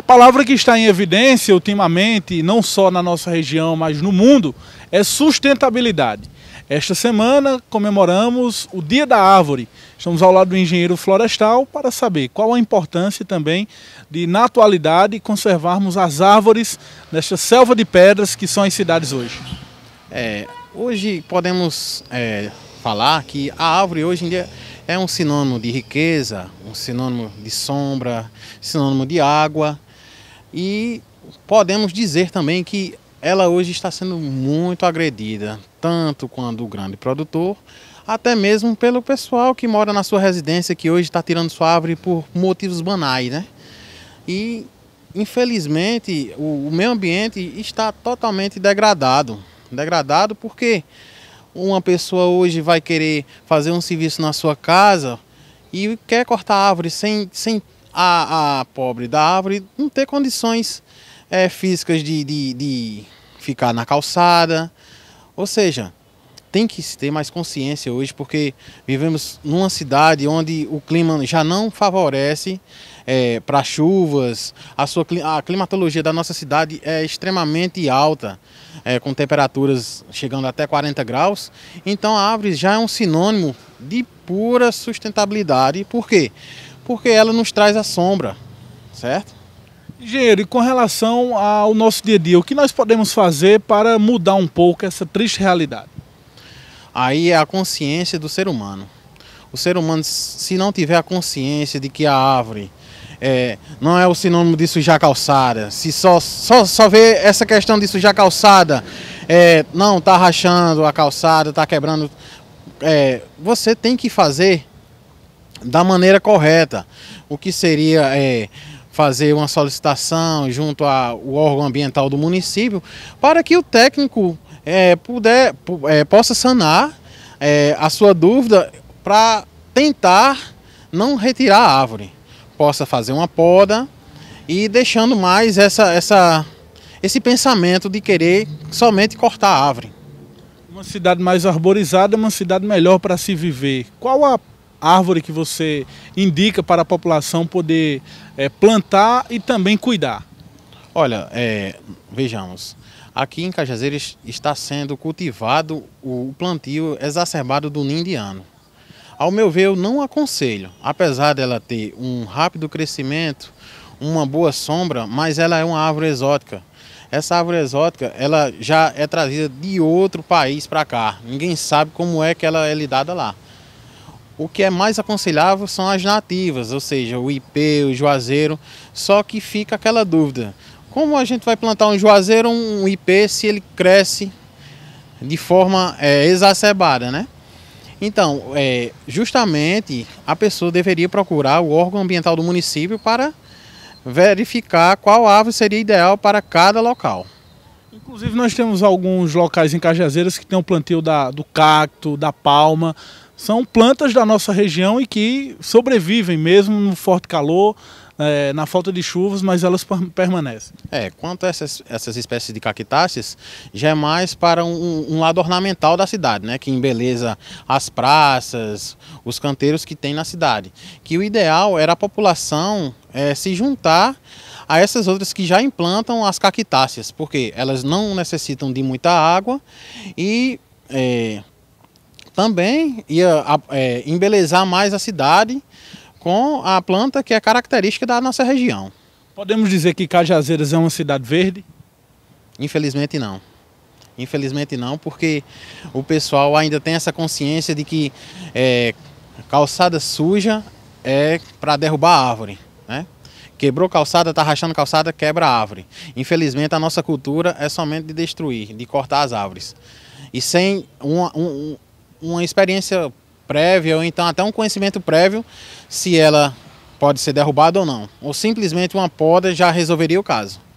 A palavra que está em evidência ultimamente, não só na nossa região, mas no mundo, é sustentabilidade. Esta semana comemoramos o Dia da Árvore. Estamos ao lado do engenheiro florestal para saber qual a importância também de, na atualidade, conservarmos as árvores nesta selva de pedras que são as cidades hoje. É, hoje podemos é, falar que a árvore hoje em dia é um sinônimo de riqueza, um sinônimo de sombra, sinônimo de água. E podemos dizer também que ela hoje está sendo muito agredida, tanto quando o grande produtor, até mesmo pelo pessoal que mora na sua residência, que hoje está tirando sua árvore por motivos banais, né? E, infelizmente, o, meio ambiente está totalmente degradado. Degradado porque uma pessoa hoje vai querer fazer um serviço na sua casa e quer cortar árvore sem, sem a, a pobre da árvore não ter condições é, físicas de, de, de ficar na calçada. Ou seja, tem que ter mais consciência hoje, porque vivemos numa cidade onde o clima já não favorece é, para chuvas, a, sua, a climatologia da nossa cidade é extremamente alta, é, com temperaturas chegando até 40 graus, então a árvore já é um sinônimo de pura sustentabilidade. Por quê? Porque ela nos traz a sombra, certo? Engenheiro, e com relação ao nosso dia a dia, o que nós podemos fazer para mudar um pouco essa triste realidade? Aí é a consciência do ser humano. O ser humano, se não tiver a consciência de que a árvore é, não é o sinônimo de sujar calçada, se só, só, só vê essa questão de sujar calçada, é, não, está rachando a calçada, está quebrando é, você tem que fazer da maneira correta. O que seria é, fazer uma solicitação junto ao órgão ambiental do município para que o técnico é, puder, é, possa sanar é, a sua dúvida para tentar não retirar a árvore. Possa fazer uma poda e deixando mais essa, essa, esse pensamento de querer somente cortar a árvore. Uma cidade mais arborizada é uma cidade melhor para se viver. Qual a árvore que você indica para a população poder é, plantar e também cuidar? Olha, é, vejamos, aqui em Cajazeiras está sendo cultivado o plantio exacerbado do ninho indiano. Ao meu ver, eu não aconselho, apesar dela ter um rápido crescimento, uma boa sombra, mas ela é uma árvore exótica. Essa árvore exótica, ela já é trazida de outro país para cá. Ninguém sabe como é que ela é lidada lá. O que é mais aconselhável são as nativas, ou seja, o IP, o juazeiro. Só que fica aquela dúvida: como a gente vai plantar um juazeiro, um IP, se ele cresce de forma é, exacerbada, né? Então, é, justamente a pessoa deveria procurar o órgão ambiental do município para verificar qual árvore seria ideal para cada local. Inclusive nós temos alguns locais em Cajazeiras que tem o plantio da, do cacto, da palma. São plantas da nossa região e que sobrevivem mesmo no forte calor, é, na falta de chuvas, mas elas permanecem. É, quanto a essas, essas espécies de cactáceas, já é mais para um, um, lado ornamental da cidade, né? Que embeleza as praças, os canteiros que tem na cidade. Que o ideal era a população é, se juntar a essas outras que já implantam as cactáceas, porque elas não necessitam de muita água e é, também ia é, embelezar mais a cidade com a planta que é característica da nossa região. Podemos dizer que Cajazeiras é uma cidade verde? Infelizmente não. Infelizmente não, porque o pessoal ainda tem essa consciência de que é, calçada suja é para derrubar a árvore. Né? Quebrou calçada, está rachando calçada, quebra a árvore. Infelizmente a nossa cultura é somente de destruir, de cortar as árvores. E sem uma, um, uma experiência prévia ou então até um conhecimento prévio se ela pode ser derrubada ou não. Ou simplesmente uma poda já resolveria o caso.